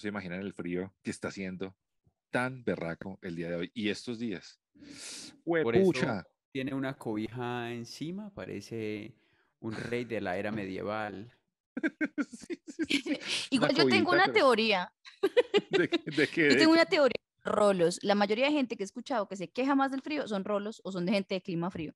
se imaginan el frío que está siendo tan berraco el día de hoy y estos días. ¡Huepucha! tiene una cobija encima, parece un rey de la era medieval. Igual yo tengo una teoría. yo tengo una teoría. Rolos. La mayoría de gente que he escuchado que se queja más del frío son rolos o son de gente de clima frío.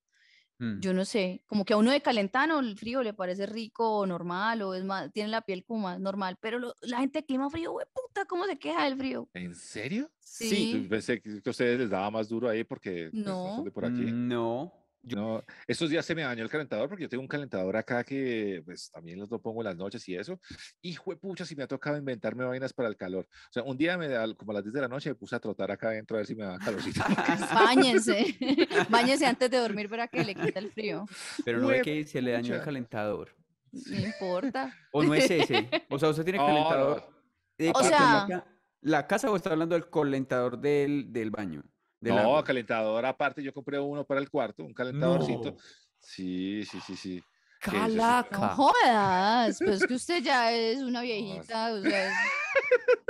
Mm. Yo no sé, como que a uno de calentano el frío le parece rico o normal o es más, tiene la piel como normal, pero la gente de clima frío, güey, puta, ¿cómo se queja del frío? ¿En serio? Sí. pensé que ustedes les daba más duro ahí porque no. por No no, estos días se me dañó el calentador porque yo tengo un calentador acá que pues también los lo pongo en las noches y eso. Y pucha, si me ha tocado inventarme vainas para el calor. O sea, un día me da, como a las 10 de la noche me puse a trotar acá adentro a ver si me da calorcito. Báñense Báñense antes de dormir para que le quita el frío. Pero no es que se le dañó el calentador. No importa. O no es ese. O sea, usted tiene calentador. Eh, o sea, la, casa o está hablando del calentador del, del baño no, calentador aparte, yo compré uno para el cuarto, un calentadorcito. Sí, sí, sí, sí. Calaca. jodas, pues que usted ya es una viejita, usted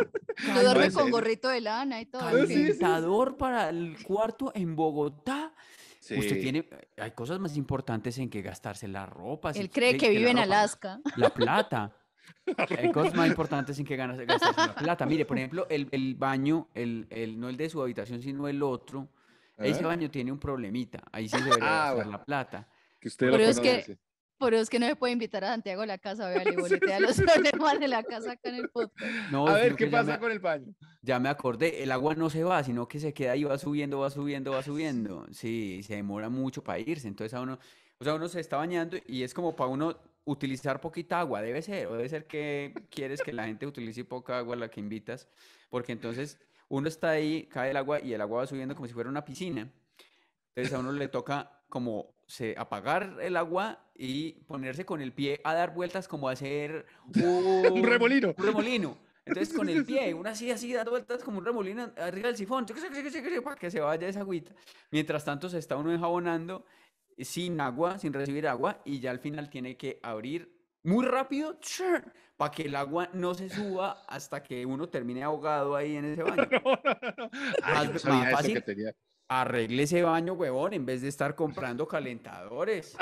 duerme con gorrito de lana y todo. Calentador para el cuarto en Bogotá. Usted tiene, hay cosas más importantes en que gastarse la ropa. Él cree que, vive en Alaska. La plata. Hay cosas más importantes sin que ganas gastar plata. Mire, por ejemplo, el, el baño, el, el, no el de su habitación, sino el otro, ¿Eh? ese baño tiene un problemita. Ahí sí se debería ah, gastar la plata. Que Pero es que, por eso es que no me puede invitar a Santiago a la casa, vea, le los problemas de la casa acá en el podcast. a ver, ¿qué pasa con el baño? Ya me acordé, el agua no se va, sino que se queda ahí, va subiendo, va subiendo, va subiendo. Sí, se demora mucho para irse, entonces a uno, o sea, uno se está bañando y es como para uno utilizar poquita agua, debe ser, o debe ser que quieres que la gente utilice poca agua la que invitas, porque entonces uno está ahí, cae el agua y el agua va subiendo como si fuera una piscina. Entonces a uno le toca como se, apagar el agua y ponerse con el pie a dar vueltas como a hacer un, remolino. Un remolino. Entonces con el pie, una así, así, dando vueltas como un remolino arriba del sifón, para que se vaya esa agüita. Mientras tanto se está uno enjabonando sin agua, sin recibir agua, y ya al final tiene que abrir muy rápido para que el agua no se suba hasta que uno termine ahogado ahí en ese baño. Arregle ese baño, huevón, en vez de estar comprando calentadores.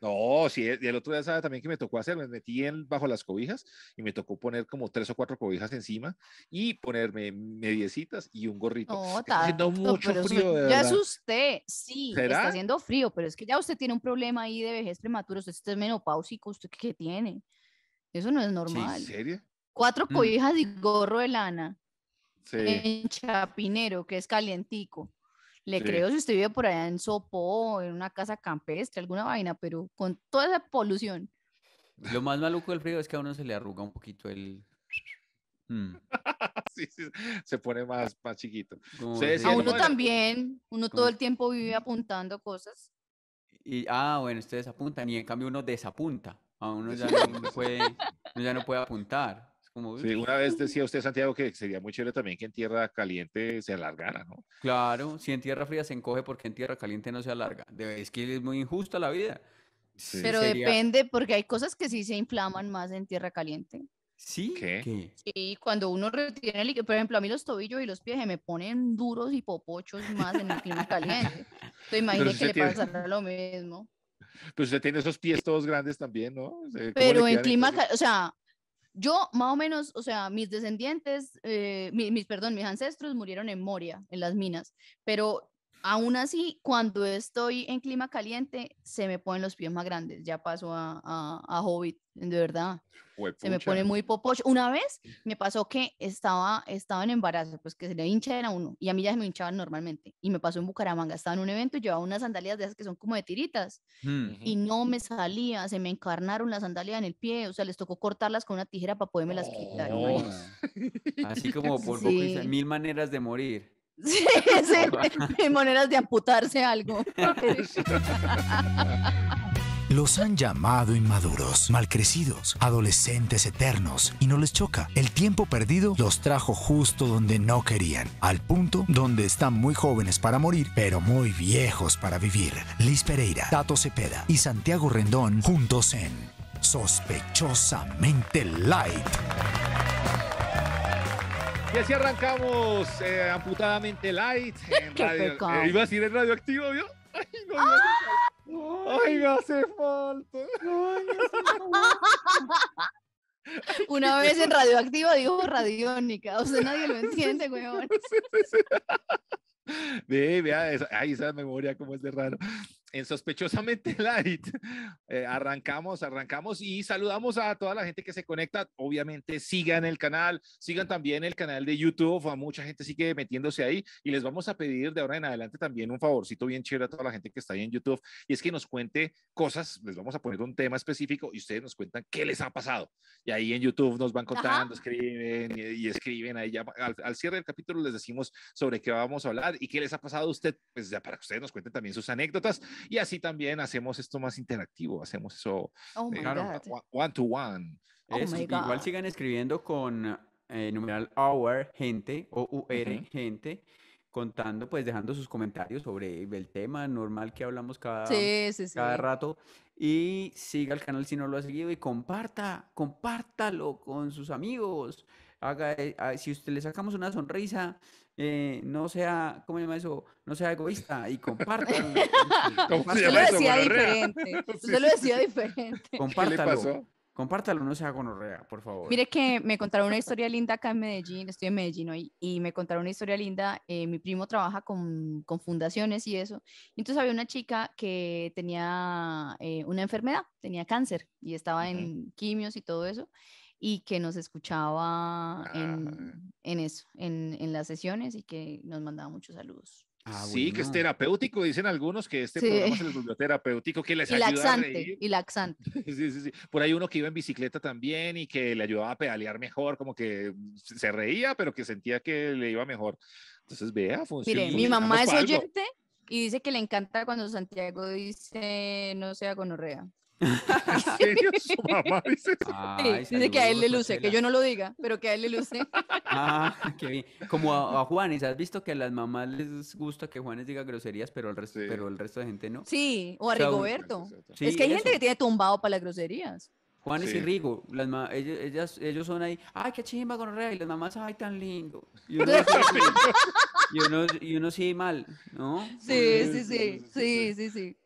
No, sí, eh, el otro día sabe también que me tocó hacer, me metí en, bajo las cobijas y me tocó poner como tres o cuatro cobijas encima y ponerme mediecitas y un gorrito. No, está haciendo mucho frío. ya usted, sí, está haciendo frío, pero es que ya usted tiene un problema ahí de vejez prematura, usted es menopáusico, ¿usted qué tiene? Eso no es normal. ¿En serio? Cuatro mm. cobijas y gorro de lana. Sí. En chapinero, que es calientico. Le creo si usted vive por allá en Sopó, en una casa campestre, alguna vaina, pero con toda esa polución. Lo más maluco del frío es que a uno se le arruga un poquito el... Mm. se pone más, más chiquito. a uno también, uno todo el tiempo vive apuntando cosas. Y, ah, bueno, ustedes apuntan y en cambio uno desapunta. A uno ya no, puede, uno ya no puede apuntar. Sí, una vez decía usted, Santiago, que sería muy chévere también que en tierra caliente se alargara, ¿no? Claro, si en tierra fría se encoge porque en tierra caliente no se alarga. Es que es muy injusta la vida. Pero depende, porque hay cosas que sí se inflaman más en tierra caliente. ¿Sí? ¿Qué? Sí, cuando uno retiene el líquido, por ejemplo, a mí los tobillos y los pies se me ponen duros y popochos más en el clima caliente. Entonces imagínate que le pasará lo mismo. pues usted tiene esos pies todos grandes también, ¿no? Eh, Pero en clima, o sea, yo, más o menos, o sea, mis descendientes, eh, mis, perdón, mis ancestros murieron en Moria, en las minas, pero Aún así, cuando estoy en clima caliente, se me ponen los pies más grandes. Ya paso a, a, Hobbit, de verdad. Se me pone muy popocho. Una vez me pasó que estaba, estaba en embarazo, pues que se le hincha era uno. Y a mí ya se me hinchaban normalmente. Y me pasó en Bucaramanga. Estaba en un evento y llevaba unas sandalias de esas que son como de tiritas. Mm. Y no me salía. Se me encarnaron las sandalias en el pie. O sea, les tocó cortarlas con una tijera para poderme las quitar. Oh. Así como por mil maneras de morir. Sí, sí, maneras de amputarse algo. Los han llamado inmaduros, malcrecidos, adolescentes eternos, y no les choca. El tiempo perdido los trajo justo donde no querían, al punto donde están muy jóvenes para morir, pero muy viejos para vivir. Liz Pereira, Tato Cepeda y Santiago Rendón juntos en Sospechosamente Light. Y así arrancamos eh, amputadamente light. En radio, eh, iba a decir en radioactivo, ¿vio? Ay, no, no, Ay, me hace falta. Una vez en radioactivo dijo radiónica, o sea, nadie lo entiende, weón. Ve, vea, ay, esa memoria como es de raro en Sospechosamente Light. Eh, arrancamos, arrancamos y saludamos a toda la gente que se conecta. Obviamente sigan el canal, sigan también el canal de YouTube, a mucha gente sigue metiéndose ahí y les vamos a pedir de ahora en adelante también un favorcito bien chévere a toda la gente que está ahí en YouTube y es que nos cuente cosas, les vamos a poner un tema específico y ustedes nos cuentan qué les ha pasado. Y ahí en YouTube nos van contando, escriben y, escriben ahí ya al, al, cierre del capítulo les decimos sobre qué vamos a hablar y qué les ha pasado a usted, pues ya para que ustedes nos cuenten también sus anécdotas y así también hacemos esto más interactivo, hacemos eso oh eh, one to one. Oh igual sigan escribiendo con el eh, numeral Our gente o UR gente contando, pues dejando sus comentarios sobre el tema normal que hablamos cada, cada rato. Y siga el canal si no lo ha seguido y comparta, compártalo con sus amigos. Haga, eh, si usted le sacamos una sonrisa, eh, no sea, ¿cómo se llama eso? No sea egoísta y compártalo. Yo este, lo decía diferente. yo lo decía diferente. Compártalo. Compártalo, no sea gonorrea, por favor. Mire que me contaron una historia linda acá en Medellín, estoy en Medellín hoy, y me contaron una historia linda. Eh, mi primo trabaja con, con, fundaciones y eso. Entonces había una chica que tenía eh, una enfermedad, tenía cáncer y estaba en quimios y todo eso y que nos escuchaba ah. en, en eso, en, en, las sesiones y que nos mandaba muchos saludos. Ah, sí, que es terapéutico, dicen algunos que este programa se les volvió terapéutico, que les y ayuda laxante, a reír. Y laxante. Sí, sí, sí. Por ahí uno que iba en bicicleta también y que le ayudaba a pedalear mejor, como que se reía, pero que sentía que le iba mejor. Entonces, vea, funciona. Mire, mi mamá es oyente y dice que le encanta cuando Santiago dice no sea gonorrea. serio? ¿Su mamá dice sí, dice que a él le luce, que yo no lo diga, pero que a él le luce. Ah, qué bien. Como a, Juanes, ¿has visto que a las mamás les gusta que Juanes diga groserías, pero al resto, pero el resto de gente no? Sí, o a Rigoberto. es que hay gente que tiene tumbado para las groserías. Juanes y Rigo, las ellos, ellas, ellos son ahí, ay, qué chimba con Rea! y las mamás, ay, tan lindo. y uno, y uno sí mal, ¿no? Sí, sí, sí, sí, sí, sí.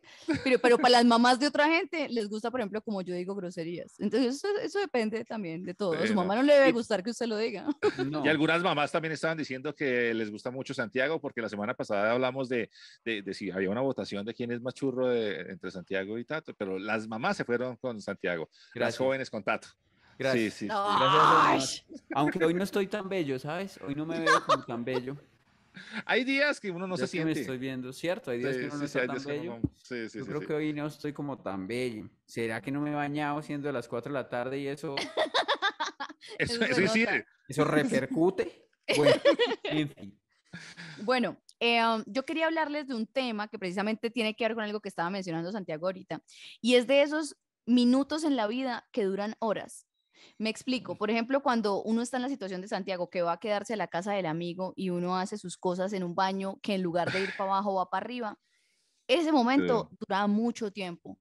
Pero, pero para las mamás de otra gente les gusta, por ejemplo, como yo digo, groserías. Entonces eso, depende también de todo. A Su mamá no le debe gustar que usted lo diga. Y algunas mamás también estaban diciendo que les gusta mucho Santiago, porque la semana pasada hablamos de, de, de si había una votación de quién es más churro de, entre Santiago y Tato, pero las mamás se fueron con Santiago, Gracias. las jóvenes con Tato. Gracias. Aunque hoy no estoy tan bello, ¿sabes? Hoy no me veo tan bello hay días que uno no se siente. Me estoy viendo, cierto, hay días que uno no está tan bello. Yo creo que hoy no estoy como tan bello. ¿Será que no me he bañado siendo a las 4 de la tarde y eso... eso, repercute. Bueno, eh, um, yo quería hablarles de un tema que precisamente tiene que ver con algo que estaba mencionando Santiago ahorita, y es de esos minutos en la vida que duran horas. Me explico, por ejemplo, cuando uno está en la situación de Santiago, que va a quedarse a la casa del amigo y uno hace sus cosas en un baño que en lugar de ir para abajo va para arriba, ese momento dura mucho tiempo,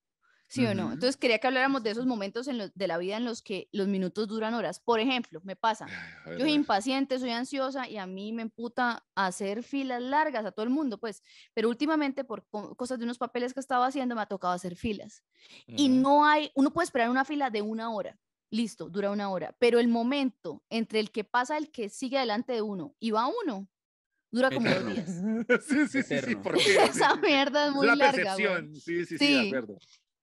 ¿sí o no? Entonces quería que habláramos de esos momentos de la vida en los que los minutos duran horas. Por ejemplo, me pasa, yo soy impaciente, soy ansiosa y a mí me emputa hacer filas largas a todo el mundo, pues, pero últimamente por cosas de unos papeles que estaba haciendo me ha tocado hacer filas. Y no hay, uno puede esperar una fila de una hora listo, dura una hora, pero el momento entre el que pasa el que sigue adelante de uno y va uno, dura como dos días. sí, sí, sí, sí, porque esa mierda es muy larga. Sí, sí, sí, de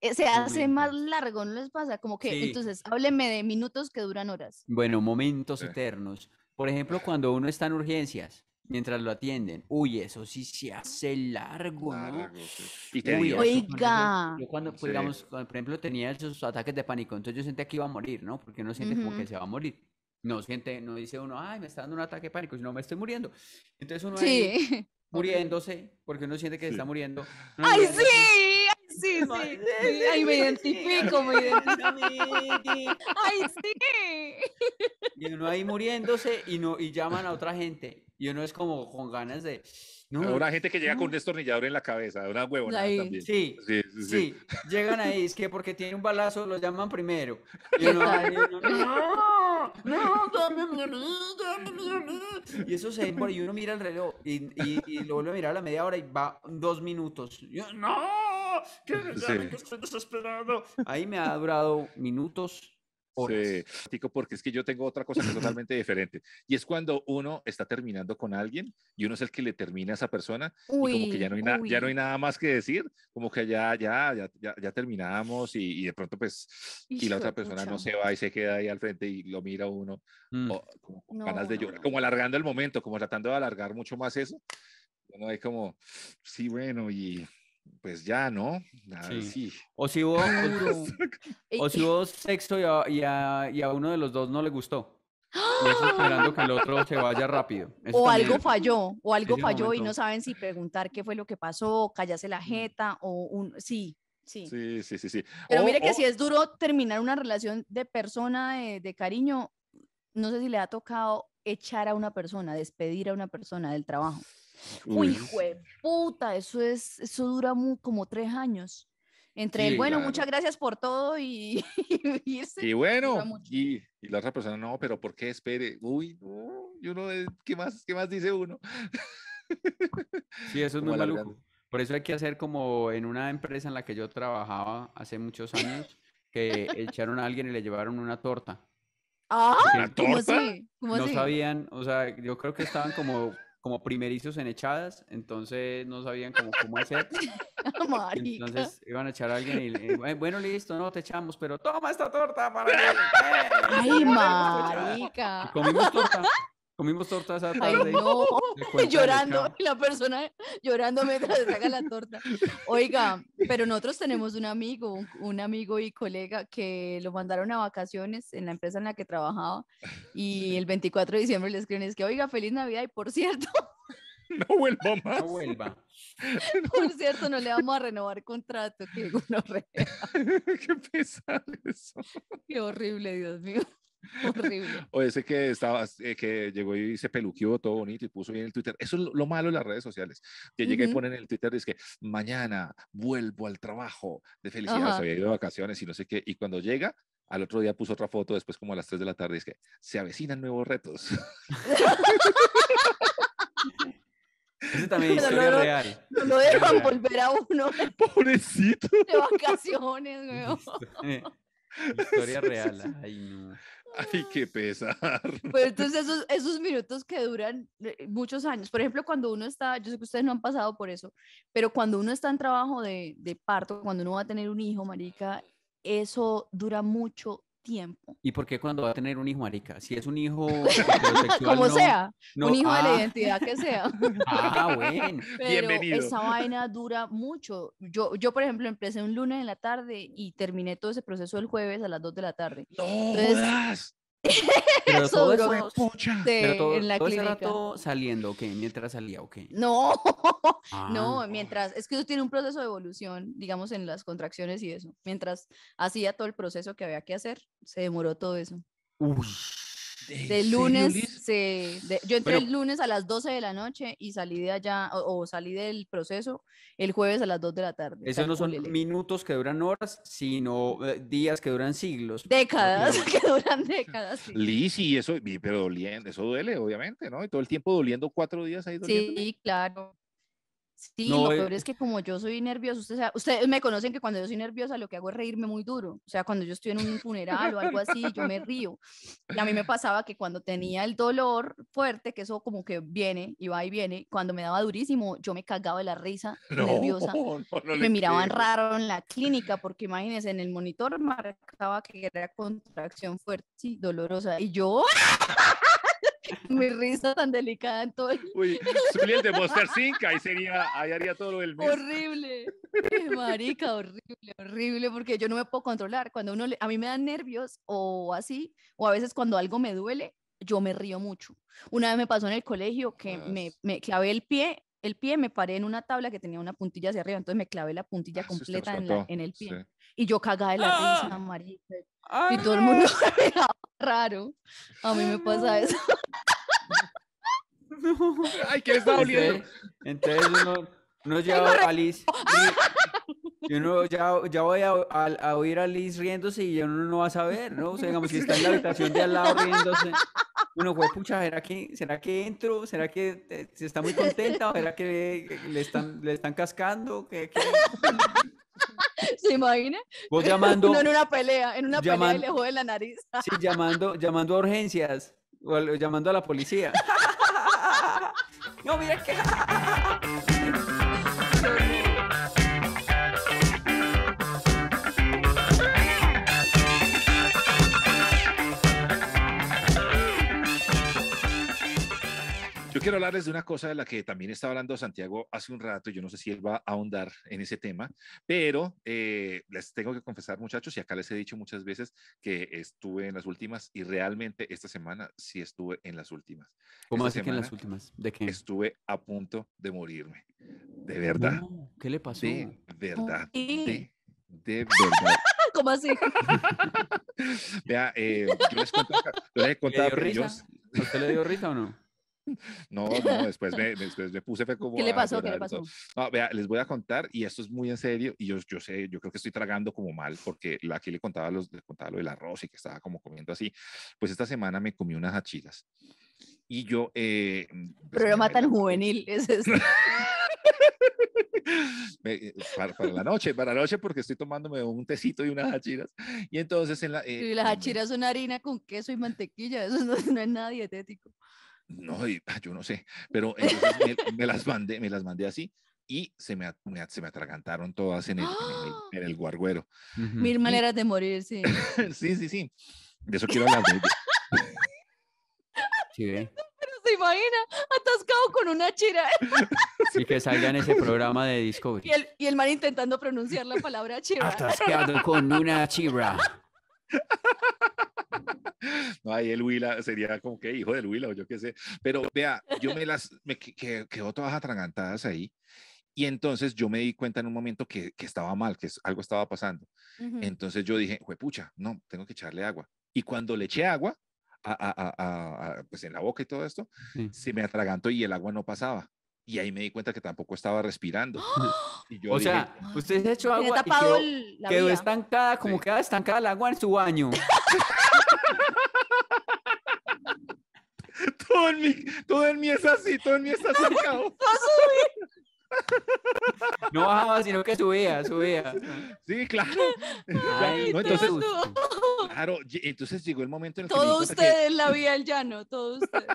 eh, Se hace más largo, ¿no les pasa? Como que, entonces, hábleme de minutos que duran horas. Bueno, momentos eh. eternos. Por ejemplo, cuando uno está en urgencias, mientras lo atienden. Uy, eso sí se hace largo, ¿no? y oiga. Yo cuando, pues, digamos, cuando, por ejemplo, tenía esos ataques de pánico, entonces yo sentía que iba a morir, ¿no? Porque uno siente como que se va a morir. No siente, no dice uno, ay, me está dando un ataque de pánico, sino me estoy muriendo. Entonces uno está muriéndose, porque uno siente que se está muriendo. ¡Ay, sí! ay sí. Ay, me identifico, me identifico. Ay, sí. Y uno ahí muriéndose y no y llaman a otra gente y uno es como con ganas de... No, una gente que llega con un destornillador en la cabeza, una huevona también. Sí, sí, sí, llegan ahí, es que porque tiene un balazo lo llaman primero. Y uno, ahí, uno, no, no, dame mi mí! Y eso se demora, y uno mira el reloj y, y, lo vuelve a mirar a la media hora y va dos minutos. Yo, no, que, sí. que estoy desesperado. Ahí me ha durado minutos porque es que yo tengo otra cosa que es totalmente diferente. Y es cuando uno está terminando con alguien y uno es el que le termina a esa persona y como que ya no, hay ya no hay nada más que decir, como que ya, ya, ya, ya, terminamos y, de pronto pues, y, la otra persona no se va y se queda ahí al frente y lo mira uno mm. como con ganas de llorar, como alargando el momento, como tratando de alargar mucho más eso. Uno es como, sí, bueno, y pues ya, ¿no? Ah, sí. sí. O si hubo, o, si sexo y a, y, y a, uno de los dos no le gustó. esperando que el otro se vaya rápido. o algo falló, o algo falló y no saben si preguntar qué fue lo que pasó, callarse la mm. jeta, o un... Sí, Sí. Sí, sí, sí, sí. Pero mire que si es duro terminar una relación de persona, de, de, cariño, no sé si le ha tocado echar a una persona, despedir a una persona del trabajo. Uy, de puta, eso es, eso dura como tres años. Entre, bueno, muchas gracias por todo y, y, bueno, y, la otra persona, no, pero ¿por qué espere? Uy, no, yo no, ¿qué más, qué más dice uno? Sí, eso es muy maluco. Por eso hay que hacer como en una empresa en la que yo trabajaba hace muchos años, que echaron a alguien y le llevaron una torta. Ah, ¿Una torta? no sabían, o sea, yo creo que estaban como como primerizos en echadas, entonces no sabían cómo, cómo hacer. entonces iban a echar a alguien y eh, bueno, listo, no te echamos, pero toma esta torta para que, Ay, marica. Y comimos torta. Comimos torta esa tarde. no. llorando, la persona llorando mientras saca la torta. Oiga, pero nosotros tenemos un amigo, un, amigo y colega que lo mandaron a vacaciones en la empresa en la que trabajaba y el 24 de diciembre le escriben, es que, oiga, feliz Navidad y por cierto... No vuelva más. No vuelva. Por cierto, no le vamos a renovar contrato, que Qué pesado eso. Qué horrible, Dios mío. O ese que, estaba, eh, que llegó y se peluqueó todo bonito y puso bien el Twitter. Eso es lo, malo de las redes sociales. Que llega y pone en el Twitter, dice que mañana vuelvo al trabajo de felicidad, se había ido de vacaciones y no sé qué. Y cuando llega, al otro día puso otra foto, después como a las 3 de la tarde, dice que se avecinan nuevos retos. Ese también es no, real. No, lo dejan volver a uno. Pobrecito. De vacaciones, weón. Historia real. Ay, no. Ay, qué pesar. Pues entonces esos, minutos que duran eh, muchos años, por ejemplo, cuando uno está, yo sé que ustedes no han pasado por eso, pero cuando uno está en trabajo de, de parto, cuando uno va a tener un hijo, marica, eso dura mucho tiempo. ¿Y por qué cuando va a tener un hijo, marica? Si es un hijo Como sea, un hijo de la ah. identidad que sea. Ah, bueno. Pero esa vaina dura mucho. Yo, yo, por ejemplo, empecé un lunes en la tarde y terminé todo ese proceso el jueves a las 2 de la tarde. ¡No Entonces, Pero todo, saliendo, ok, mientras salía, ok. Ah, no, no, mientras, es que eso tiene un proceso de evolución, digamos, en las contracciones y eso. Mientras hacía todo el proceso que había que hacer, se demoró todo eso. De lunes, yo entré el lunes a las 12 de la noche y salí de allá, o, salí del proceso el jueves a las 2 de la tarde. Esos no son minutos que duran horas, sino eh, días que duran siglos. Décadas, que duran décadas. Sí. y eso, pero doliendo, eso duele, obviamente, ¿no? Y todo el tiempo doliendo cuatro días ahí doliendo. Sí, claro. Sí, lo eh, peor es que como yo soy nerviosa, ustedes, me conocen que cuando yo soy nerviosa lo que hago es reírme muy duro. O sea, cuando yo estoy en un funeral o algo así, yo me río. Y a mí me pasaba que cuando tenía el dolor fuerte, que eso como que viene y va y viene, cuando me daba durísimo, yo me cagaba de la risa, nerviosa. me miraban raro en la clínica, porque imagínense, en el monitor marcaba que era contracción fuerte y dolorosa. Y yo mi risa tan delicada en todo. El... Uy, de Monster 5, ahí sería, ahí haría todo el mes. Horrible, marica, horrible, horrible, porque yo no me puedo controlar. Cuando uno, a mí me dan nervios o así, o a veces cuando algo me duele, yo me río mucho. Una vez me pasó en el colegio que ah, me, clavé el pie el pie, me paré en una tabla que tenía una puntilla hacia arriba, entonces me clavé la puntilla ah, completa en, el pie. Y yo cagaba de la ¡Ah! risa, marica. y todo el mundo raro. A mí me pasa ah. eso. Ay, qué está oliendo. Entonces, uno, uno, a Liz. Y no ya, ya voy a, a, oír a Liz riéndose y uno no va a saber, ¿no? O sea, digamos, si está en la habitación de al lado riéndose. Uno, fue, pucha, ¿será que, ¿será que entro? ¿Será que eh, se está muy contenta? ¿O será que le, están, le están cascando? ¿Qué, qué ¿Se imagina? Vos llamando. en una pelea, en una pelea y le jode la nariz. sí, llamando, llamando a urgencias o llamando a la policía. no, mira que. quiero hablarles de una cosa de la que también estaba hablando Santiago hace un rato, yo no sé si él va a ahondar en ese tema, pero eh, les tengo que confesar muchachos, y acá les he dicho muchas veces que estuve en las últimas y realmente esta semana sí estuve en las últimas. ¿Cómo así que en las últimas? ¿De qué? Estuve a punto de morirme, de verdad. ¿Qué le pasó? De verdad, de, verdad. ¿Cómo así? Vea, ¿Usted le dio risa o no? No, no, después me, puse fe como... ¿Qué le pasó? ¿Qué le pasó? No, vea, les voy a contar, y esto es muy en serio, y yo, yo sé, yo creo que estoy tragando como mal, porque aquí le contaba, los, le contaba lo del arroz y que estaba como comiendo así. Pues esta semana me comí unas achiras Y yo... Eh, pues Programa tan juvenil es este. eh, para, la noche, para la noche, porque estoy tomándome un tecito y unas achiras Y entonces en la. Eh, y las achiras son harina con queso y mantequilla, eso no es nada dietético no, ah, yo no sé, pero me, las mandé, me las mandé así y se me, se me atragantaron todas en el, en el, ¡Ah! guarguero. Mil maneras de morir, sí. sí, sí, sí. De eso quiero hablar. Pero se imagina, atascado con una chira. Y que salga en ese programa de Discovery. Y el, y el man intentando pronunciar la palabra chira. Atascado con una chira. No, hay el Huila sería como que hijo del Huila o yo qué sé. Pero vea, yo me las, me quedo todas atragantadas ahí. Y entonces yo me di cuenta en un momento que, que estaba mal, que algo estaba pasando. Entonces yo dije, pucha, no, tengo que echarle agua. Y cuando le eché agua, a, a, a, pues en la boca y todo esto, se me atragantó y el agua no pasaba y ahí me di cuenta que tampoco estaba respirando. ¡Ah! o sea, usted se ha hecho agua y quedó, estancada, como queda estancada el agua en su baño. todo, en mí, todo es así, todo en mí está estancado. No bajaba, sino que subía, subía. Sí, claro. entonces, claro, entonces llegó el momento en el que. usted que... en la vía el llano, todo usted.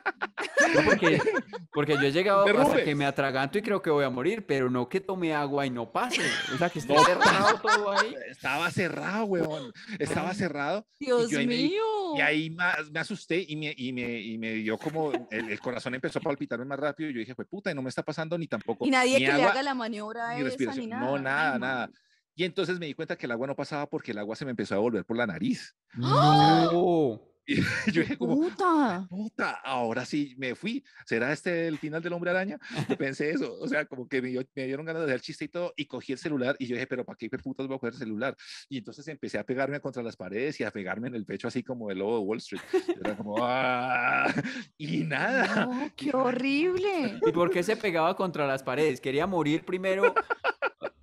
porque, yo he llegado hasta que me atraganto y creo que voy a morir, pero no que tome agua y no pase. O sea, que está cerrado todo ahí. Estaba cerrado, weón. Estaba cerrado. Dios mío. y ahí más, me asusté y me, me, dio como el, corazón empezó a palpitarme más rápido. Y yo dije, pues puta, y no me está pasando ni tampoco. nadie haga la maniobra No, nada, nada. Y entonces me di cuenta que el agua no pasaba porque el agua se me empezó a volver por la nariz. ¡No! Y yo dije como, puta. puta, ahora sí me fui. ¿Será este el final del hombre araña? Yo pensé eso, o sea, como que me, dieron ganas de hacer chiste y todo, y cogí el celular y yo dije, pero ¿para qué putas voy a coger el celular? Y entonces empecé a pegarme contra las paredes y a pegarme en el pecho así como el lobo de Wall Street. como, ah, Y nada. ¡Qué horrible! ¿Y por qué se pegaba contra las paredes? ¿Quería morir primero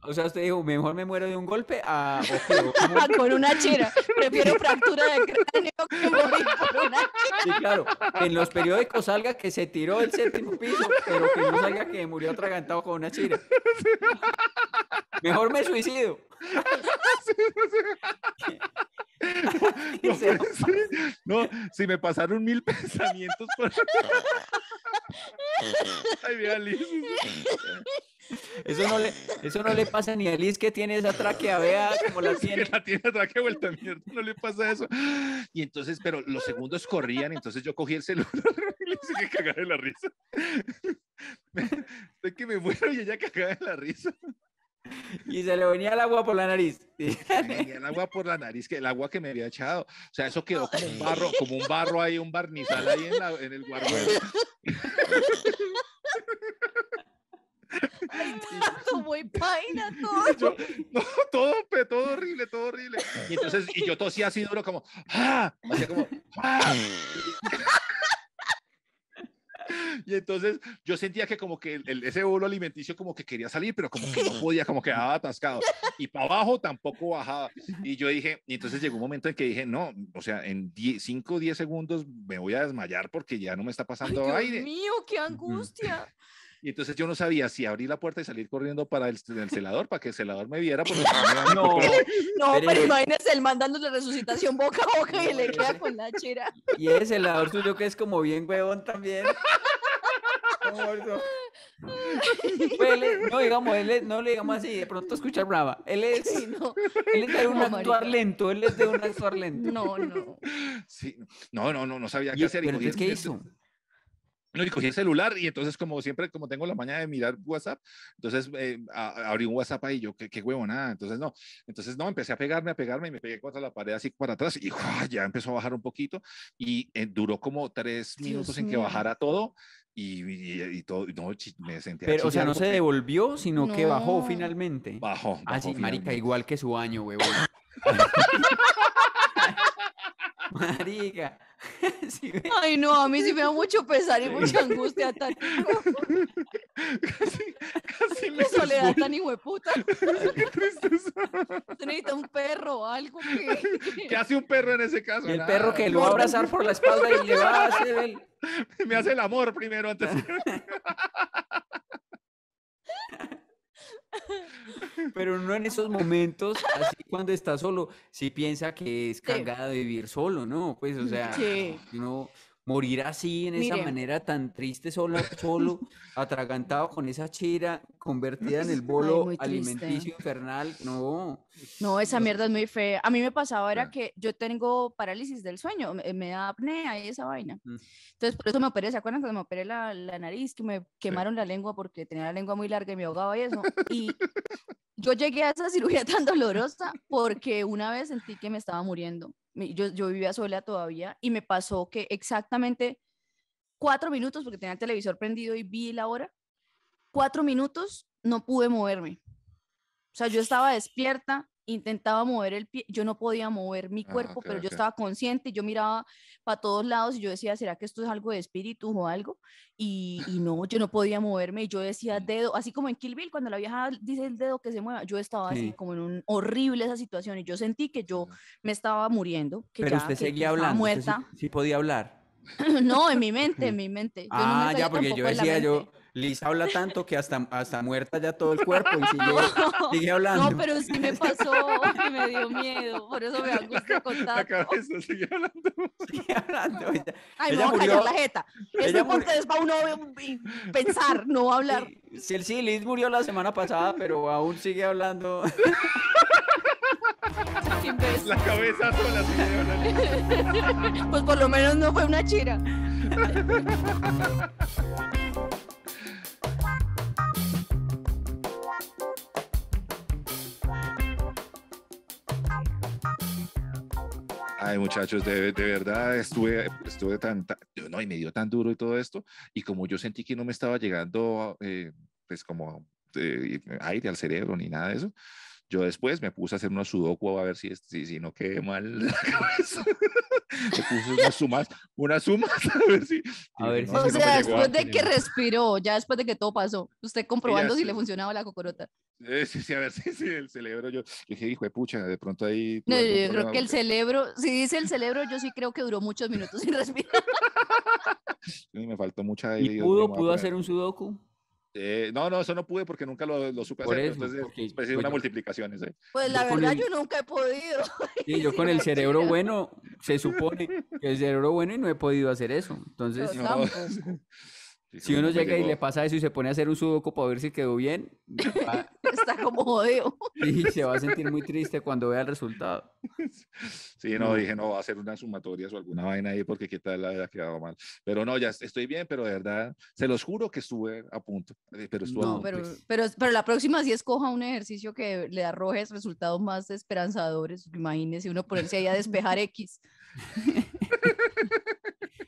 o sea, usted dijo, mejor me muero de un golpe a... Ah, con una chira Prefiero fractura de cráneo que morir por una chira Sí, claro. En los periódicos salga que se tiró el séptimo piso, pero que no salga que murió atragantado con una chira. Mejor me suicido. No, no, si me pasaron mil pensamientos Ay, mira, Liz. Eso no, le, eso no le pasa ni a Liz que tiene esa tráquea, vea como la tiene. la tiene tráquea vuelta mierda, no le pasa eso. Y entonces, pero los segundos corrían, entonces yo cogí el celular y le hice que cagara de la risa. de que me muero y ella cagaba de la risa. Y se le venía el agua por la nariz. Se le venía el agua por la nariz, que el agua que me había echado. O sea, eso quedó como un barro, como un barro ahí, un barnizal ahí en, la, en el Todo, muy todo. todo, horrible, todo horrible. Y entonces, y yo tosía así duro como, ¡ah! como, ¡ah! Y entonces yo sentía que como que el, ese bolo alimenticio como que quería salir, pero como que no podía, como que quedaba atascado. Y para abajo tampoco bajaba. Y yo dije, y entonces llegó un momento en que dije, no, o sea, en 5 o 10 segundos me voy a desmayar porque ya no me está pasando Ay, aire. mío, qué angustia. Y entonces yo no sabía si abrir la puerta y salir corriendo para el, celador, para que el celador me viera. Porque no, no, pero, pero imagínese él mandándole resucitación boca a boca y le queda con la chira. Y el celador suyo que es como bien huevón también. Pues no digamos, él es, no le digamos así, de pronto escuchar brava. Él es, él es de un actuar lento, él es de un actuar lento. No, no. Sí, no, no, no, no sabía qué hacer. y, qué hizo? y cogí el celular y entonces como siempre, como tengo la mañana de mirar WhatsApp, entonces eh, abrí un WhatsApp ahí, yo, qué, qué huevo, nada, entonces no, entonces no, empecé a pegarme, a pegarme y me pegué contra la pared así para atrás y ya empezó a bajar un poquito y eh, duró como tres minutos en que bajara todo y, todo, no, me sentía. Pero, o sea, no se devolvió, sino que bajó finalmente. Bajó. Así, ah, marica, igual que su año, huevón. Marica. Ay, no, a mí sí me da mucho pesar y mucha angustia. Tan... casi, casi me soledad tan hijueputa. Qué tristeza. necesita un perro o algo. Que... ¿Qué hace un perro en ese caso? El ah, perro que lo va a abrazar por la espalda y le va a hacer el... Me hace el amor primero antes. Pero no en esos momentos, así cuando está solo, si piensa que es cargada de vivir solo, ¿no? Pues, o mm, sea, no morir así, en esa manera tan triste, solo, solo atragantado con esa chira convertida en el bolo alimenticio infernal. No. No, esa mierda es muy fea. A mí me pasaba era que yo tengo parálisis del sueño, me, da apnea y esa vaina. Mm. Entonces, por eso me operé, ¿se acuerdan cuando me operé la, nariz? Que me quemaron la lengua porque tenía la lengua muy larga y me ahogaba y eso. Y yo llegué a esa cirugía tan dolorosa porque una vez sentí que me estaba muriendo. Yo, yo vivía sola todavía y me pasó que exactamente cuatro minutos, porque tenía el televisor prendido y vi la hora, cuatro minutos no pude moverme. O sea, yo estaba despierta, intentaba mover el pie, yo no podía mover mi ah, cuerpo, pero yo estaba consciente, yo miraba para todos lados y yo decía, ¿será que esto es algo de espíritu o algo? Y, no, yo no podía moverme y yo decía dedo, así como en Kill Bill, cuando la vieja dice el dedo que se mueva, yo estaba así como en un horrible esa situación y yo sentí que yo ah. me estaba muriendo, que pero ya, usted seguía hablando, muerta. sí, podía hablar. no, en mi mente, en mi mente. Yo ah, no me ah, ya, porque yo decía yo Liz habla tanto que hasta, hasta muerta ya todo el cuerpo y sigue, sigue hablando. No, pero sí me pasó y me dio miedo, por eso me gusta contar. La cabeza sigue hablando. Sigue hablando. Ay, no me voy a callar la jeta. Es porque es para uno pensar, no hablar. Sí, sí, Liz murió la semana pasada, pero aún sigue hablando. La cabeza sola sigue hablando. Pues por lo menos no fue una chira. muchachos, de, de verdad estuve, estuve tan, no, y me dio tan duro y todo esto, y como yo sentí que no me estaba llegando, eh, pues como eh, aire al cerebro ni nada de eso, yo después me puse a hacer unos sudoku a ver si, si, si no quedé mal la cabeza. me puse unas sumas, sumas a ver si. o sea, después de que respiró, ya después de que todo pasó, usted comprobando si le funcionaba la cocorota. sí, sí, a ver, si sí, el cerebro, yo, dije, hijo de pucha, de pronto ahí... No, yo, creo que el cerebro, si dice el cerebro, yo sí creo que duró muchos minutos sin respirar. y me faltó mucha... ¿Y pudo, pudo hacer un sudoku? Eh, no, no, eso no pude porque nunca lo, lo supe hacer. entonces, es pues, una multiplicación. Pues la verdad, yo nunca he podido. Sí, yo con el cerebro bueno, se supone que el cerebro bueno y no he podido hacer eso. Entonces, no. si uno llega y le pasa eso y se pone a hacer un sudoku para ver si quedó bien, está como jodido. Y se va a sentir muy triste cuando vea el resultado. Sí, no, dije, no, va a hacer una sumatoria o alguna vaina ahí porque qué tal haya quedado mal. Pero no, ya estoy bien, pero de verdad, se los juro que estuve a punto. Eh, pero estuve pues. Pero, la próxima sí escoja un ejercicio que le arroje resultados más esperanzadores. Imagínese uno ponerse ahí a despejar X.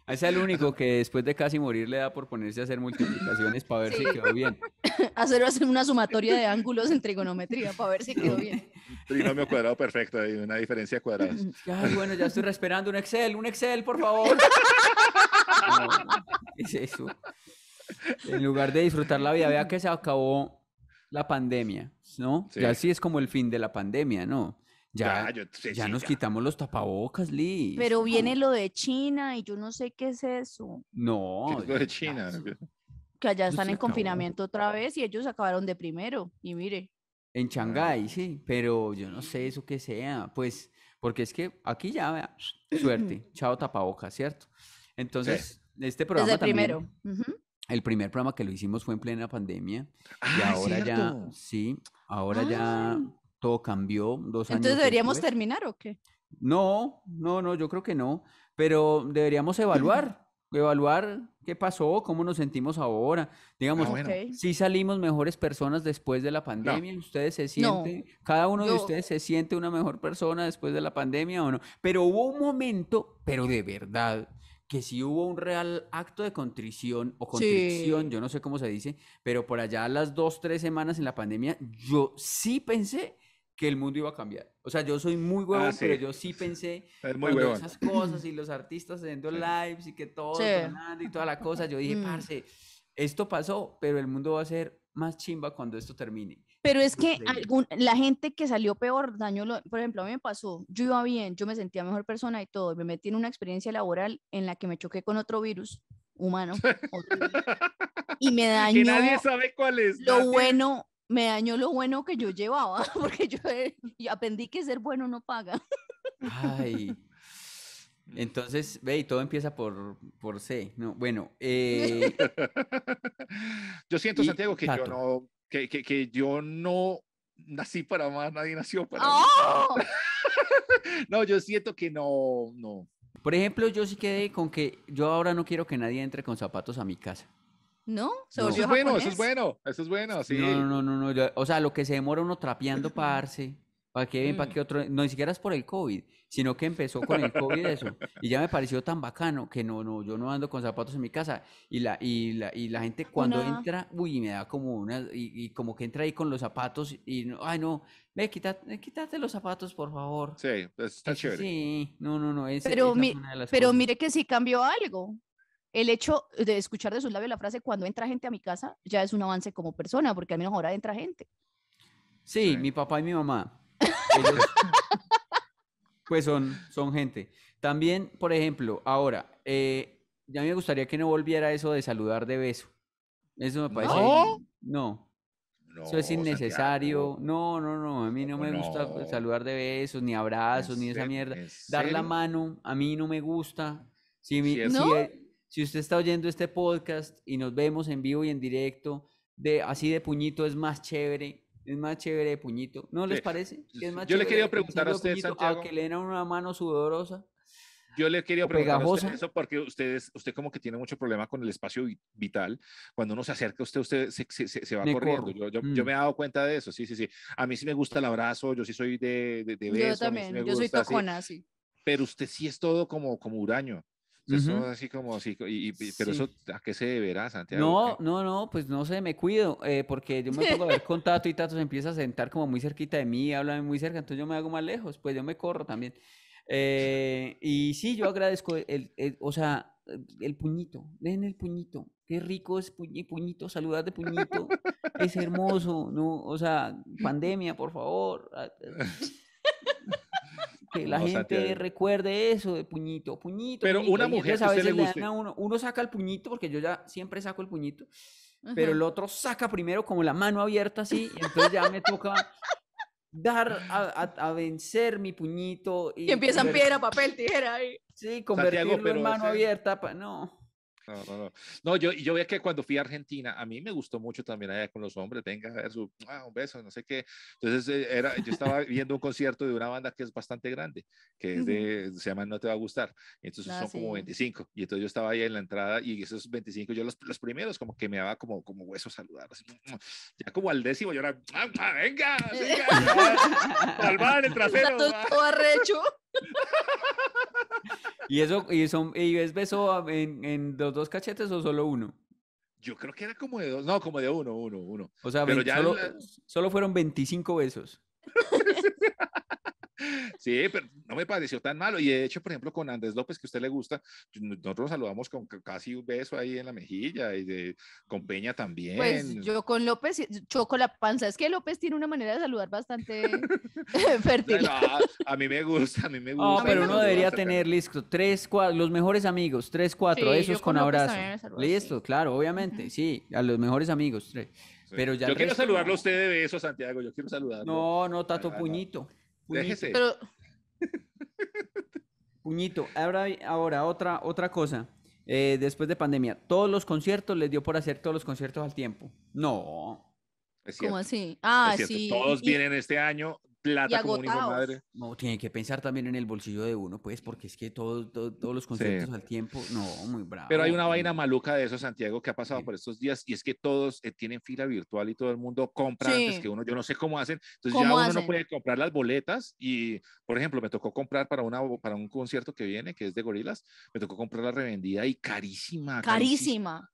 Es el único que después de casi morir le da por ponerse a hacer multiplicaciones para ver si quedó bien. Hacer una sumatoria de ángulos en trigonometría para ver si quedó bien. Trinomio cuadrado perfecto hay una diferencia cuadrada. Ay, bueno, ya estoy respirando un Excel, un Excel, por favor. es eso? En lugar de disfrutar la vida, vea que se acabó la pandemia, ¿no? Ya sí es como el fin de la pandemia, ¿no? Ya, nos quitamos los tapabocas, Liz. Pero viene lo de China y yo no sé qué es eso. No. lo de China? Que allá están en confinamiento otra vez y ellos acabaron de primero. Y mire. En Shanghái, sí, pero yo no sé eso que sea. Pues, porque es que aquí ya, vea, suerte, chao tapabocas, ¿cierto? Entonces, este programa. también, primero. El primer programa que lo hicimos fue en plena pandemia. y ah, ahora ya, sí, ahora ya ah cambió dos años. Entonces, ¿deberíamos terminar o qué? No, no, no, yo creo que no, pero deberíamos evaluar, evaluar qué pasó, cómo nos sentimos ahora. Digamos, ah, si salimos mejores personas después de la pandemia, ustedes se sienten, cada uno de ustedes se siente una mejor persona después de la pandemia o no. Pero hubo un momento, pero de verdad, que sí hubo un real acto de contrición o contrición, yo no sé cómo se dice, pero por allá las dos, tres semanas en la pandemia, yo sí pensé que el mundo iba a cambiar. O sea, yo soy muy ah, huevón, pero yo sí pensé muy cuando esas cosas y los artistas haciendo lives y que todo y toda la cosa. Yo dije, mm. parce, esto pasó, pero el mundo va a ser más chimba cuando esto termine. Pero es que la gente que salió peor, daño, por ejemplo, a mí me pasó, yo iba bien, yo me sentía mejor persona y todo, me metí en una experiencia laboral en la que me choqué con otro virus humano y me dañó. Que nadie sabe cuál es. Lo bueno me dañó lo bueno que yo llevaba, porque yo, eh, aprendí que ser bueno no paga. Ay. Entonces, ve, y todo empieza por, por C. No, bueno. Eh, yo siento, Santiago, que yo no, que, yo no nací para más, nadie nació para ¡Oh! no, yo siento que no, no. Por ejemplo, yo sí quedé con que yo ahora no quiero que nadie entre con zapatos a mi casa. ¿No? eso es bueno, eso es bueno, eso es bueno, sí. No, no, no, no, o sea, lo que se demora uno trapeando para darse, para que, para mm. que otro, no ni siquiera es por el COVID, sino que empezó con el COVID eso, y ya me pareció tan bacano que no, no, yo no ando con zapatos en mi casa, y la, y la, y la gente cuando entra, uy, me da como una, y, como que entra ahí con los zapatos, y no, ay no, ve, quítate, eh, quítate los zapatos, por favor. Sí, pues, está chévere. Sí, no, no, no, pero, pero mire que sí cambió algo, el hecho de escuchar de sus labios la frase cuando entra gente a mi casa ya es un avance como persona, porque al menos ahora entra gente. Sí, mi papá y mi mamá. pues son, son gente. También, por ejemplo, ahora, eh, ya me gustaría que no volviera eso de saludar de beso. Eso me parece. No. eso es innecesario. No, no, no. A mí no me gusta saludar de besos, ni abrazos, ni esa mierda. Dar la mano, a mí no me gusta. Si, mi, si, si usted está oyendo este podcast y nos vemos en vivo y en directo, de así de puñito es más chévere, es más chévere de puñito. ¿No les parece? Yo le quería preguntar a usted, Santiago. que le den una mano sudorosa. Yo le quería preguntar a usted eso porque usted, usted como que tiene mucho problema con el espacio vital. Cuando uno se acerca a usted, usted se, va corriendo. Yo, me he mm. dado cuenta de eso, sí, sí, sí. A mí sí me gusta el abrazo, yo sí soy de, de, beso, Yo también, yo soy tocona, sí. Pero usted sí es todo como, como huraño eso así como, pero eso, ¿a qué se deberá, Santiago? No, no, no, pues no sé, me cuido, eh, porque yo me pongo a ver con Tato y Tato se empieza a sentar como muy cerquita de mí, habla muy cerca, entonces yo me hago más lejos, pues yo me corro también. Eh, y sí, yo agradezco, el, o sea, el puñito, Ven el puñito, qué rico es puñito, saludar de puñito, es hermoso, ¿no? O sea, pandemia, por favor. Ah, eh. que la gente eh. recuerde eso de puñito, puñito. Pero una mujer a veces le, uno, uno saca el puñito, porque yo ya siempre saco el puñito, pero el otro saca primero como la mano abierta así, y entonces ya me toca dar a, vencer mi puñito. Y, empiezan piedra, papel, tijera ahí. Sí, convertirlo en mano abierta, no. No, no, no. No, yo, yo veía que cuando fui a Argentina, a mí me gustó mucho también allá con los hombres, venga, a ver su, ah, un beso, no sé qué. Entonces, eh, era, yo estaba viendo un concierto de una banda que es bastante grande, que es de, se llama No Te Va a Gustar. Entonces, ah, son como 25. Y entonces yo estaba ahí en la entrada y esos 25, yo los, los primeros como que me daba como, como hueso saludar. Mm, mm. ya como al décimo, yo era, ah, venga, venga, el trasero. Todo arrecho. ¿Y eso y es beso en, en los dos cachetes o solo uno? Yo creo que era como de dos, no, como de uno, uno, uno. O sea, solo, solo fueron 25 besos. Sí, pero no me pareció tan malo. Y de hecho, por ejemplo, con Andrés López, que a usted le gusta, pues, nosotros saludamos con casi un beso ahí en la mejilla y de, con Peña pues, también. Pues yo con López choco la panza. Es que López tiene una manera de saludar bastante fértil. Ah, a mí me gusta, a mí me gusta. pero uno debería tener, listo, tres, los mejores amigos, tres, cuatro, esos con, abrazos. abrazo. listo, claro, obviamente, sí, a los mejores amigos, Pero ya yo quiero saludarlo a usted de beso, Santiago. Yo quiero saludarlo. No, no, Tato Puñito. Puñito, ahora, ahora otra, otra cosa. Eh, después de pandemia, todos los conciertos les dio por hacer todos los conciertos al tiempo. No. ¿Cómo así? Ah, sí. Todos vienen este año, plata como madre. No, tiene que pensar también en el bolsillo de uno, pues, porque es que todos todos los conciertos al tiempo, no, muy bravo. Pero hay una vaina maluca de eso, Santiago, que ha pasado por estos días, y es que todos eh, tienen fila virtual y todo el mundo compra antes que uno. Yo no sé cómo hacen. Entonces ya uno no puede comprar las boletas y, por ejemplo, me tocó comprar para, una, para un concierto que viene, que es de gorilas, me tocó comprar la revendida y carísima. Carísima.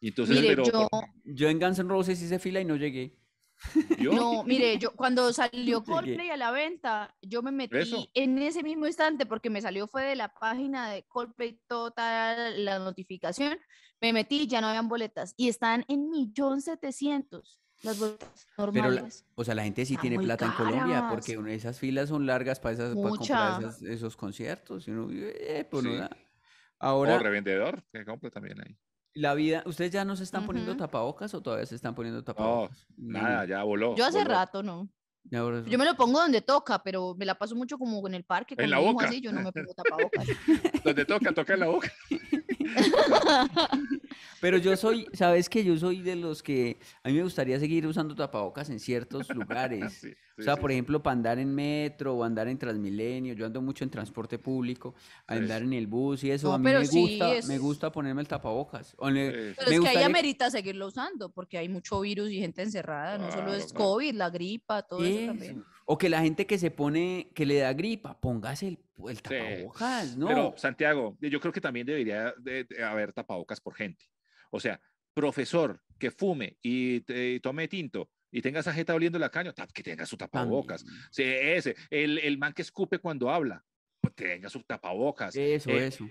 Y entonces, yo... yo en Guns N' Roses hice fila y no llegué. No, mire, yo cuando salió Coldplay a la venta, yo me metí en ese mismo instante porque me salió fue de la página de Coldplay toda la notificación, me metí, ya no habían boletas y están en millón las boletas normales. o sea, la gente sí tiene plata en Colombia porque esas filas son largas para, esas, comprar esos conciertos. Eh, pues, Ahora, o revendedor que compra también ahí. La vida, ¿ustedes ya no se están poniendo tapabocas o todavía se están poniendo tapabocas? nada, ya voló. Yo hace rato no. Yo me lo pongo donde toca, pero me la paso mucho como en el parque. en la boca. yo no me pongo tapabocas. donde toca, toca en la boca. Pero yo soy, ¿sabes que Yo soy de los que a mí me gustaría seguir usando tapabocas en ciertos lugares. o sea, por ejemplo, para andar en metro o andar en Transmilenio, yo ando mucho en transporte público, andar en el bus y eso. a mí me gusta, me gusta ponerme el tapabocas. pero es que ella ahí seguirlo usando porque hay mucho virus y gente encerrada, no solo es COVID, la gripa, todo eso, eso también. O que la gente que se pone, que le da gripa, póngase el, tapabocas, ¿no? Pero, Santiago, yo creo que también debería de, haber tapabocas por gente. O sea, profesor que fume y, eh, tome tinto, y tenga esa jeta oliendo la caña, que tenga su tapabocas. ese, el, el, man que escupe cuando habla, pues, tenga su tapabocas. Eso, eh, eso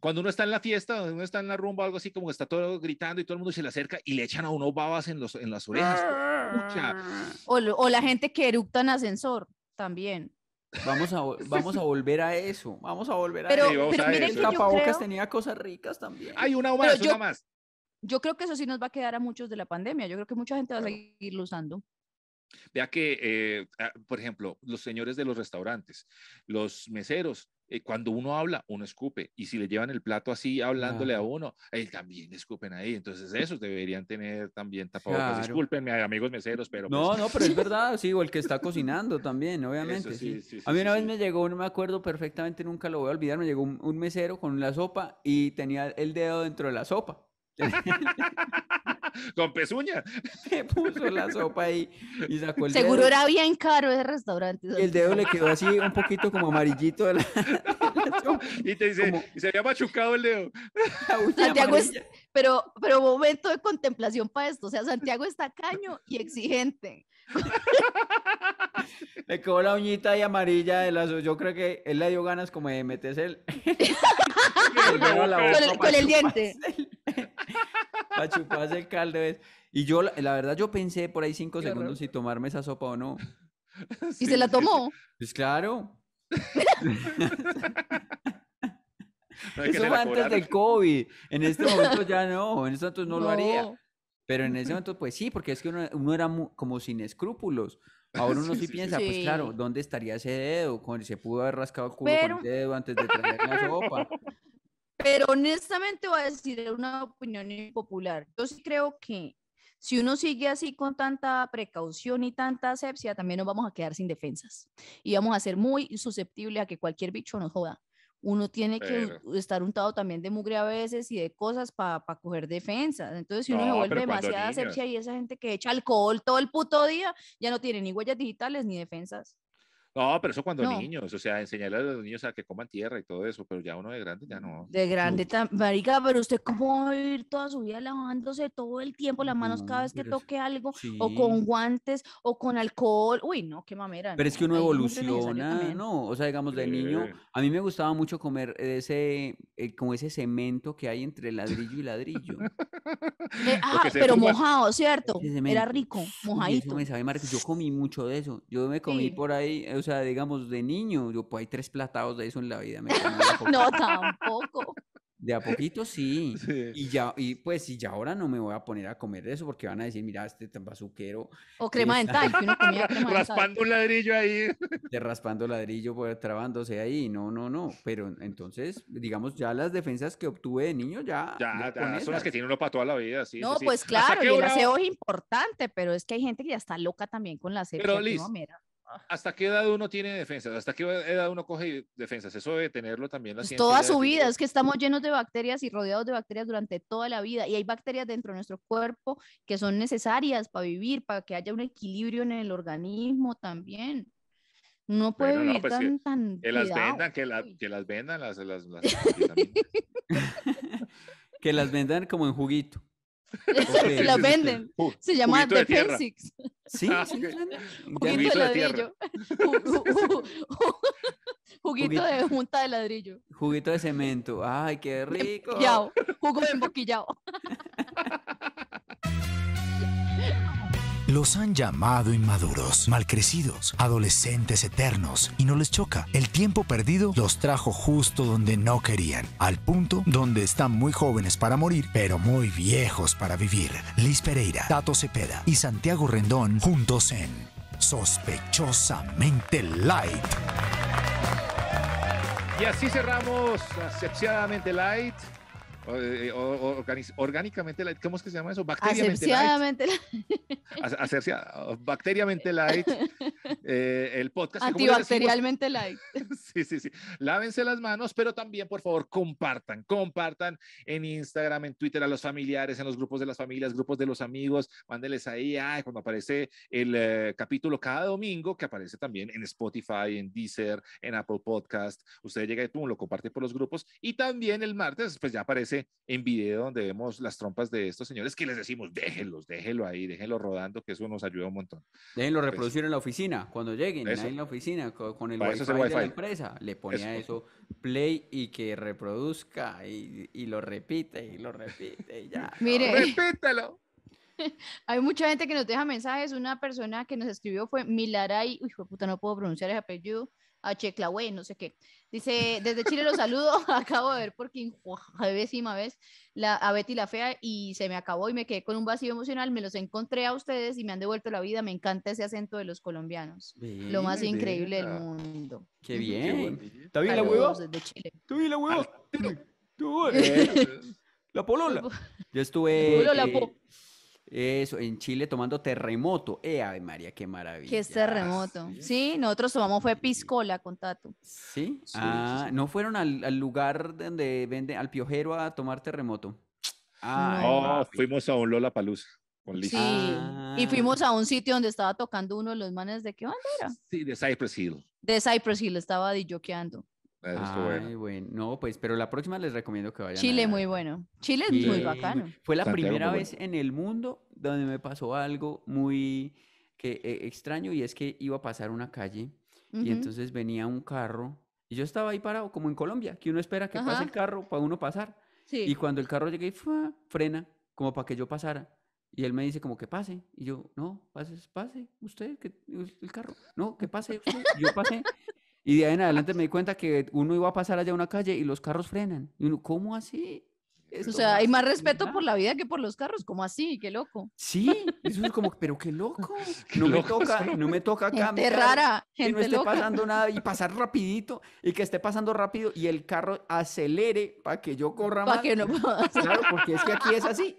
cuando uno está en la fiesta, uno está en la rumba, algo así como que está todo gritando y todo el mundo se le acerca y le echan a uno babas en, los, en las orejas. Pues, o, la gente que eructa en ascensor también. Vamos a, vamos a volver a eso. Vamos a volver a pero, eso. Pero, que tapabocas tenía cosas ricas también. Hay una más, yo, una más. Yo creo que eso sí nos va a quedar a muchos de la pandemia. Yo creo que mucha gente va a seguirlo usando. Vea que, eh, ah, por ejemplo, los señores de los restaurantes, los meseros eh, cuando uno habla, uno escupe. Y si le llevan el plato así, hablándole a uno, él también escupen ahí. Entonces, esos deberían tener también tapabocas. disculpen Disculpenme, amigos meseros, pero. Pues no, no, pero es verdad, sí, o el que está cocinando también, obviamente. Sí, sí. a mí una vez me llegó, no me acuerdo perfectamente, nunca lo voy a olvidar, me llegó un mesero con la sopa y tenía el dedo dentro de la sopa. con pezuña. Se puso la sopa ahí y Seguro era bien caro ese restaurante. el dedo le quedó así un poquito como amarillito Y te dice, y se había machucado el dedo. Santiago pero, pero momento de contemplación para esto. O sea, Santiago está caño y exigente. Le quedó la uñita ahí amarilla de lazo. Yo creo que él le dio ganas como de meterse el... con, el diente. a chuparse el caldo. Y yo, la verdad, yo pensé por ahí cinco segundos si tomarme esa sopa o no. ¿Y se la tomó? Pues claro. Eso fue antes del COVID. En este momento ya no, en este momento no, lo haría. Pero en ese momento, pues sí, porque es que uno, era como sin escrúpulos. Ahora uno sí, piensa, pues claro, ¿dónde estaría ese dedo? ¿Se pudo haber rascado el culo con el dedo antes de traer la sopa? Pero honestamente voy a decir una opinión impopular. Yo sí creo que si uno sigue así con tanta precaución y tanta asepsia, también nos vamos a quedar sin defensas y vamos a ser muy susceptibles a que cualquier bicho nos joda. Uno tiene que estar untado también de mugre a veces y de cosas para coger defensas. Entonces, si uno no, se vuelve demasiada asepsia y esa gente que echa alcohol todo el puto día, ya no tiene ni huellas digitales ni defensas. No, pero eso cuando niños, o sea, enseñarle a los niños a que coman tierra y todo eso, pero ya uno de grande ya no. De grande, tan, marica, pero usted cómo va a vivir toda su vida lavándose todo el tiempo las manos cada vez que toque algo, o con guantes, o con alcohol, uy, no, qué mamera. Pero es que uno evoluciona, ¿no? O sea, digamos, de niño, a mí me gustaba mucho comer ese, eh, como ese cemento que hay entre ladrillo y ladrillo. Eh, ah, pero mojado, ¿cierto? Era rico, mojadito. yo comí mucho de eso, yo me comí por ahí o sea, digamos, de niño, yo, pues hay tres platados de eso en la vida. no, tampoco. De a poquito sí. Y ya, y pues, y ya ahora no me voy a poner a comer eso porque van a decir, mira, este tan O crema dental, que Raspando un ladrillo ahí. De raspando ladrillo, pues, trabándose ahí. No, no, no. Pero entonces, digamos, ya las defensas que obtuve de niño ya. Ya, son las que tiene uno para toda la vida, sí. No, pues claro, el aseo es importante, pero es que hay gente que ya está loca también con la aseo. Pero no, ¿Hasta qué edad uno tiene defensas? ¿Hasta qué edad uno coge defensas? Eso debe tenerlo también la pues ciencia. Toda su vida, es que estamos llenos de bacterias y rodeados de bacterias durante toda la vida. Y hay bacterias dentro de nuestro cuerpo que son necesarias para vivir, para que haya un equilibrio en el organismo también. No puede vivir pues tan, tan que, las vendan, que, que las vendan, las, las, las que las vendan como en juguito. Se las venden. se llama Defensix Sí, ah, Juguito de ladrillo. Juguito de junta de ladrillo. Juguito de cemento. Ay, qué rico. Jugo de emboquillado. Los han llamado inmaduros, malcrecidos, adolescentes eternos, y no les choca. El tiempo perdido los trajo justo donde no querían, al punto donde están muy jóvenes para morir, pero muy viejos para vivir. Liz Pereira, Tato Cepeda y Santiago Rendón juntos en Sospechosamente Light. Y así cerramos Sospechosamente Light. Eh, orgánicamente light, ¿cómo es que se llama eso? Bacteriamente light. Bacteriamente light. Eh, el podcast. Antibacterialmente light. sí, sí, sí. Lávense las manos, pero también, por favor, compartan. Compartan en Instagram, en Twitter, a los familiares, en los grupos de las familias, grupos de los amigos. Mándeles ahí, cuando aparece el eh, capítulo cada domingo, que aparece también en Spotify, en Deezer, en Apple Podcast. Usted llega y tú lo comparte por los grupos. Y también el martes, pues ya aparece en video donde vemos las trompas de estos señores que les decimos, déjenlos, déjenlo ahí, déjenlo rodando, que eso nos ayuda un montón. Déjenlo pues, reproducir en la oficina, cuando lleguen, en la oficina, con el wifi, de la empresa, le ponía eso, play y que reproduzca y, lo repite y lo repite y ya. Repítelo. Hay mucha gente que nos deja mensajes. Una persona que nos escribió fue Milaray, uy, puta, no puedo pronunciar ese apellido a bueno no sé qué. Dice, desde Chile los saludo, acabo de ver por quincuagésima vez la, a Betty la Fea y se me acabó y me quedé con un vacío emocional, me los encontré a ustedes y me han devuelto la vida, me encanta ese acento de los colombianos, lo más increíble del ah. mundo. Qué bien. ¿Está bien la hueva? Desde Chile. ¿Está bien la hueva? Eh, la polola. Yo estuve... Eh, eso, en Chile tomando terremoto. ¡Eh, María, qué maravilla! ¿Qué es terremoto? Sí, nosotros tomamos fue piscola con Tato. ¿Sí? ah, ¿no fueron al, lugar donde venden, al piojero a tomar terremoto? Ah, fuimos a un Lola Sí, y ah. fuimos a un sitio donde estaba tocando uno de los manes de qué era. Sí, de Cypress Hill. De Cypress Hill estaba dilloqueando muy bueno. No, pues, pero la próxima les recomiendo que vayan. Chile, muy bueno. Chile es muy bacano. Fue la primera vez en el mundo donde me pasó algo muy que, eh, extraño y es que iba a pasar una calle y entonces venía un carro y yo estaba ahí parado, como en Colombia, que uno espera que pase el carro para uno pasar. Y cuando el carro llegue y frena, como para que yo pasara. Y él me dice como que pase. Y yo, no, pase, pase usted, que, el carro. No, que pase Yo pasé. Y de ahí en adelante me di cuenta que uno iba a pasar allá a una calle y los carros frenan. Y uno, ¿cómo así? o sea, hay más respeto por la vida que por los carros, ¿cómo así? Qué loco. Sí, eso es como, pero qué loco. No me toca, no me toca cambiar. rara, que no esté pasando nada y pasar rapidito y que esté pasando rápido y el carro acelere para que yo corra más. Que no claro, porque es que aquí es así.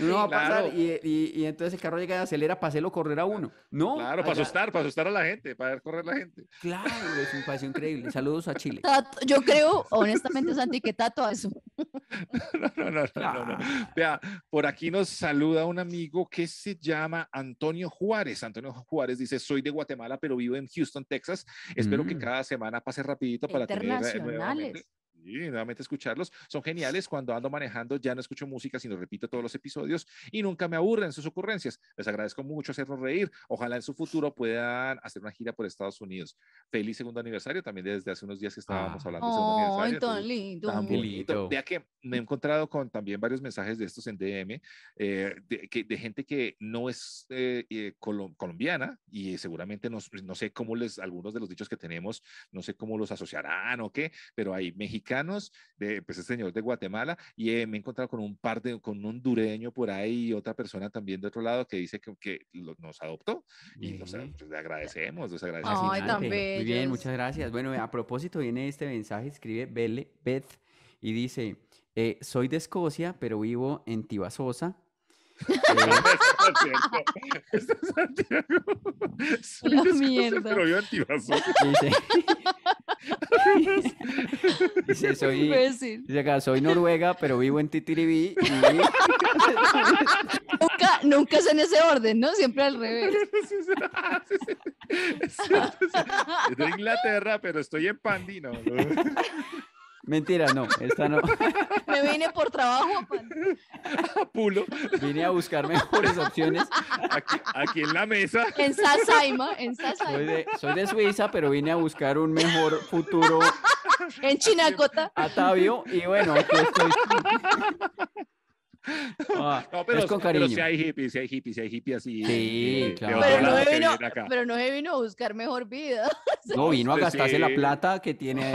No va a pasar y, entonces el carro llega y acelera para hacerlo correr a uno. No. Claro, para asustar, para asustar a la gente, para ver correr a la gente. Claro, es un paseo increíble. Saludos a Chile. yo creo, honestamente, Santi, que Tato eso. No, no, no, no, no, Vea, por aquí nos saluda un amigo que se llama Antonio Juárez. Antonio Juárez dice, soy de Guatemala, pero vivo en Houston, Texas. Espero que mm. cada semana pase rapidito para tener... Eh, Internacionales y nuevamente escucharlos. Son geniales. Cuando ando manejando ya no escucho música, sino repito todos los episodios y nunca me aburren sus ocurrencias. Les agradezco mucho hacernos reír. Ojalá en su futuro puedan hacer una gira por Estados Unidos. Feliz segundo aniversario también desde hace unos días que estábamos ah. hablando de segundo aniversario. Tan bonito. Ya que me he encontrado con también varios mensajes de estos en DM eh, de, que, de, gente que no es eh, eh, colombiana y seguramente no, no sé cómo les, algunos de los dichos que tenemos, no sé cómo los asociarán o qué, pero hay México de, pues este señor de Guatemala, y eh, me he encontrado con un par de, con un hondureño por ahí y otra persona también de otro lado que dice que, nos adoptó y nos, pues, le agradecemos, agradecemos. Muy bien, muchas gracias. Bueno, a propósito viene este mensaje, escribe Beth y dice, eh, soy de Escocia, pero vivo en Tibasosa, es Soy La mierda. pero yo Dice, dice, soy, dice acá, soy noruega, pero vivo en Titiribí. Y... nunca, nunca es en ese orden, ¿no? Siempre al revés. De Inglaterra, pero estoy en Pandino. ¿no? Mentira, no, Me vine por trabajo. Pan. Pulo. Vine a buscar mejores opciones. Aquí, en la mesa. En Sasaima, en Sasaima. Soy de, Suiza, pero vine a buscar un mejor futuro. En Chinacota. Atavio, y bueno, aquí estoy. Ah, pero, es con cariño. si hay hippies, si hay hippies, si hay hippies así. Sí, claro. Pero no, vino, pero no, se vino, a buscar mejor vida. No, vino a pues gastarse la plata que tiene.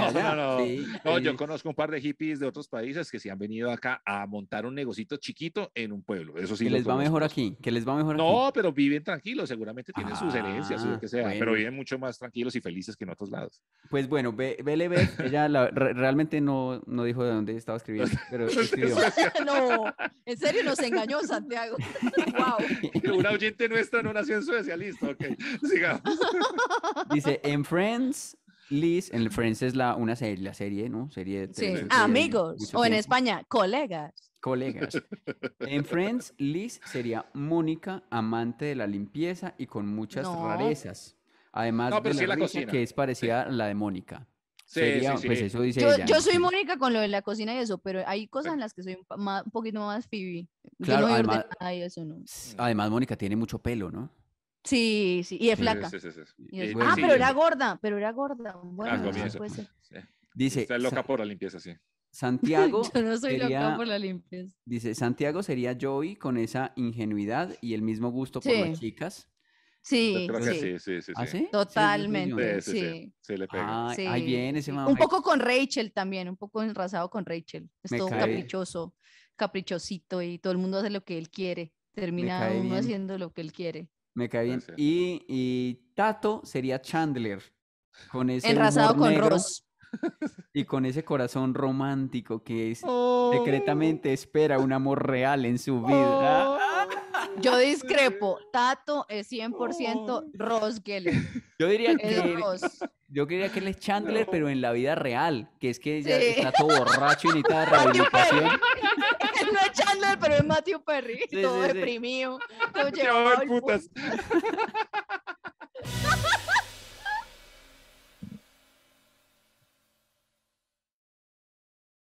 yo conozco un par de hippies de otros países que se han venido acá a montar un negocito chiquito en un pueblo. Eso sí. Que les va mejor aquí, que les va mejor no, pero viven tranquilos, seguramente tienen sus ah, herencias, lo que sea, pero viven mucho más tranquilos y felices que en otros lados. Pues bueno, BLB, ella realmente no, no dijo de dónde estaba escribiendo, pero escribió. no. En serio nos engañó Santiago. wow. un oyente nuestro no nació en Suecia, listo, ok. Sigamos. Dice, en Friends, Liz, en Friends es la, una serie, la serie, ¿no? Serie de sí. Amigos, o en España, colegas. Colegas. En Friends, Liz sería Mónica, amante de la limpieza y con muchas rarezas. Además de la, que es parecida a la de Mónica yo, soy Mónica con lo de la cocina y eso, pero hay cosas en las que soy un, poquito más pibi. Claro, mm. además, Mónica tiene mucho pelo, ¿no? Sí, sí, y es flaca. ah, pero era gorda, pero era gorda. Bueno, Dice. Está loca por la limpieza, sí. Santiago. Yo no soy loca por la limpieza. Dice, Santiago sería Joey con esa ingenuidad y el mismo gusto por las chicas. ¿Ah, sí, sí, sí, sí. Totalmente, sí. sí, le pega. Ah, ahí viene ese mamá. Un poco con Rachel también, un poco enrasado con Rachel. Es todo caprichoso, caprichosito y todo el mundo hace lo que él quiere. Termina uno haciendo lo que él quiere. Me cae bien. Y, y Tato sería Chandler. Con ese enrasado con Ross. Y con ese corazón romántico que es, oh. secretamente espera un amor real en su vida. Oh. Yo discrepo. Tato es 100% Ross Yo diría que. Yo diría que él es Chandler, pero en la vida real, que es que ya está todo borracho y necesita rehabilitación. Él no es Chandler, pero es Matthew Perry, todo deprimido, todo